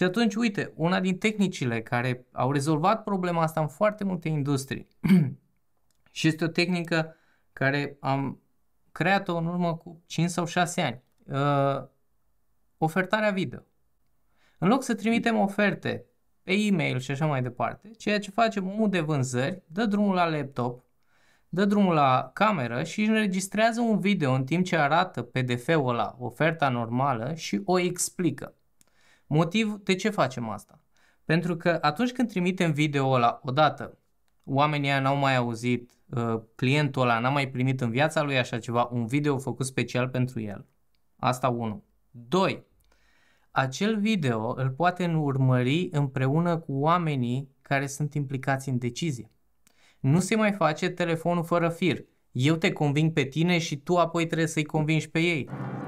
Și atunci, uite, una din tehnicile care au rezolvat problema asta în foarte multe industrii și este o tehnică care am creat-o în urmă cu 5 sau 6 ani, uh, ofertarea video. În loc să trimitem oferte pe e-mail și așa mai departe, ceea ce facem, omul de vânzări dă drumul la laptop, dă drumul la cameră și înregistrează un video în timp ce arată PDF-ul ăla, oferta normală și o explică. Motiv de ce facem asta? Pentru că atunci când trimitem video ăla odată, oamenii n-au mai auzit, uh, clientul ăla n-a mai primit în viața lui așa ceva, un video făcut special pentru el. Asta 1. 2. Acel video îl poate urmări împreună cu oamenii care sunt implicați în decizie. Nu se mai face telefonul fără fir. Eu te conving pe tine și tu apoi trebuie să-i convingi pe ei.